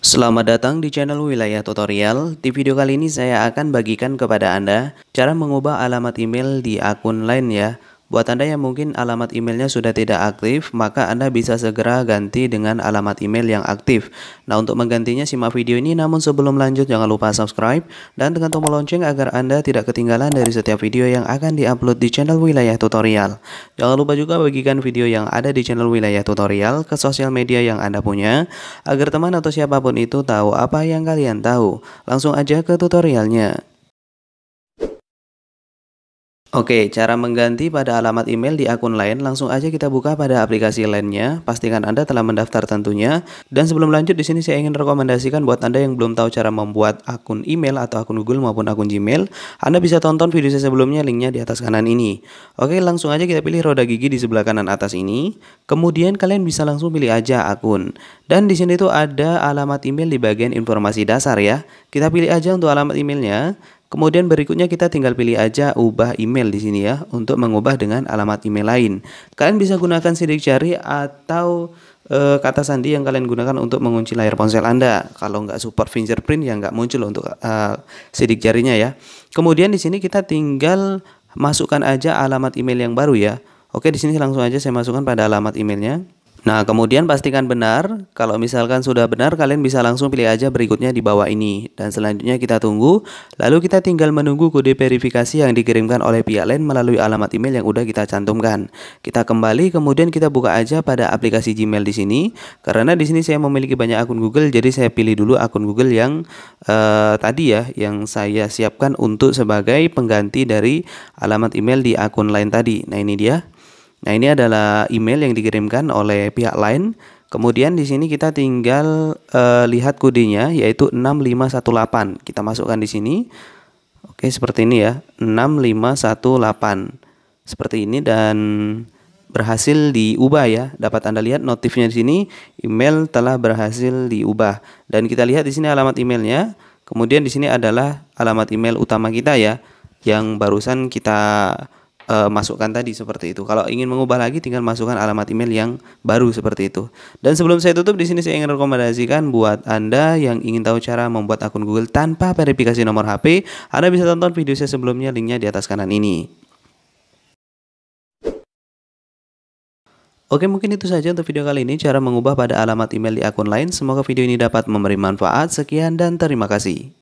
Selamat datang di channel Wilayah Tutorial. Di video kali ini saya akan bagikan kepada Anda cara mengubah alamat email di akun lain ya. Buat Anda yang mungkin alamat emailnya sudah tidak aktif, maka Anda bisa segera ganti dengan alamat email yang aktif. Nah, untuk menggantinya simak video ini, namun sebelum lanjut jangan lupa subscribe dan tekan tombol lonceng agar Anda tidak ketinggalan dari setiap video yang akan diupload di channel Wilayah Tutorial. Jangan lupa juga bagikan video yang ada di channel Wilayah Tutorial ke sosial media yang Anda punya, agar teman atau siapapun itu tahu apa yang kalian tahu. Langsung aja ke tutorialnya. Oke, cara mengganti pada alamat email di akun lain langsung aja kita buka pada aplikasi lainnya. Pastikan Anda telah mendaftar tentunya. Dan sebelum lanjut di sini saya ingin rekomendasikan buat Anda yang belum tahu cara membuat akun email atau akun Google maupun akun Gmail, Anda bisa tonton video saya sebelumnya linknya di atas kanan ini. Oke, langsung aja kita pilih roda gigi di sebelah kanan atas ini. Kemudian kalian bisa langsung pilih aja akun. Dan di sini tuh ada alamat email di bagian informasi dasar ya. Kita pilih aja untuk alamat emailnya. Kemudian berikutnya kita tinggal pilih aja ubah email di sini ya untuk mengubah dengan alamat email lain. Kalian bisa gunakan sidik jari atau e, kata sandi yang kalian gunakan untuk mengunci layar ponsel Anda. Kalau nggak support fingerprint ya nggak muncul untuk e, sidik jarinya ya. Kemudian di sini kita tinggal masukkan aja alamat email yang baru ya. Oke di sini langsung aja saya masukkan pada alamat emailnya. Nah, kemudian pastikan benar. Kalau misalkan sudah benar, kalian bisa langsung pilih aja berikutnya di bawah ini. Dan selanjutnya kita tunggu. Lalu kita tinggal menunggu kode verifikasi yang dikirimkan oleh pihak lain melalui alamat email yang udah kita cantumkan. Kita kembali, kemudian kita buka aja pada aplikasi Gmail di sini. Karena di sini saya memiliki banyak akun Google, jadi saya pilih dulu akun Google yang eh, tadi ya, yang saya siapkan untuk sebagai pengganti dari alamat email di akun lain tadi. Nah, ini dia. Nah, ini adalah email yang dikirimkan oleh pihak lain. Kemudian di sini kita tinggal uh, lihat kodenya yaitu 6518. Kita masukkan di sini. Oke, seperti ini ya. 6518. Seperti ini dan berhasil diubah ya. Dapat Anda lihat notifnya di sini, email telah berhasil diubah. Dan kita lihat di sini alamat emailnya. Kemudian di sini adalah alamat email utama kita ya yang barusan kita Eh, masukkan tadi seperti itu. Kalau ingin mengubah lagi tinggal masukkan alamat email yang baru seperti itu. Dan sebelum saya tutup di sini saya ingin rekomendasikan buat Anda yang ingin tahu cara membuat akun Google tanpa verifikasi nomor HP, Anda bisa tonton video saya sebelumnya linknya di atas kanan ini. Oke mungkin itu saja untuk video kali ini cara mengubah pada alamat email di akun lain. Semoga video ini dapat memberi manfaat. Sekian dan terima kasih.